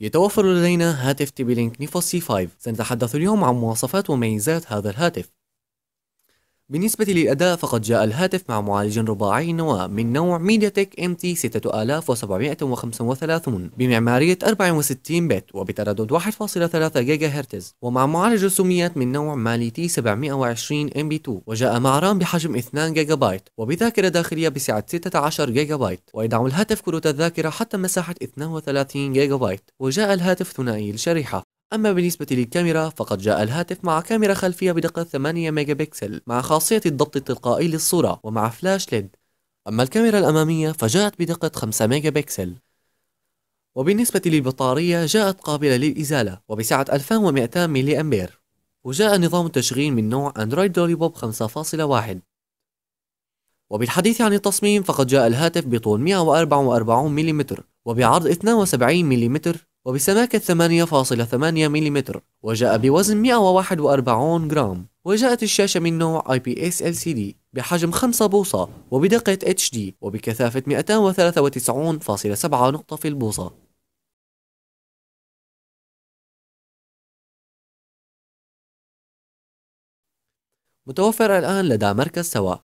يتوفر لدينا هاتف تيبي لينك نيفو سي 5 سنتحدث اليوم عن مواصفات وميزات هذا الهاتف بالنسبة للأداء فقد جاء الهاتف مع معالج رباعي نواة من نوع ميديا تك ام تي 6735 بمعمارية 64 بت وبتردد 1.3 جيجا هرتز ومع معالج رسوميات من نوع مالي تي 720 ام بي 2 وجاء مع رام بحجم 2 جيجا بايت وبذاكرة داخلية بسعة 16 جيجا بايت ويدعم الهاتف كروت الذاكرة حتى مساحة 32 جيجا بايت وجاء الهاتف ثنائي الشريحة أما بالنسبة للكاميرا فقد جاء الهاتف مع كاميرا خلفية بدقة 8 ميجا بكسل مع خاصية الضبط التلقائي للصورة ومع فلاش ليد أما الكاميرا الأمامية فجاءت بدقة 5 ميجا بكسل وبالنسبة للبطارية جاءت قابلة للإزالة وبسعة 2200 ملي أمبير وجاء نظام التشغيل من نوع أندرويد دولي بوب 5.1 وبالحديث عن التصميم فقد جاء الهاتف بطول 144 ملم وبعرض 72 ملم وبسماكة 8.8 ملم وجاء بوزن 141 جرام وجاءت الشاشة من نوع IPS LCD بحجم 5 بوصة وبدقة HD وبكثافة 293.7 نقطة في البوصة متوفر الآن لدى مركز سوا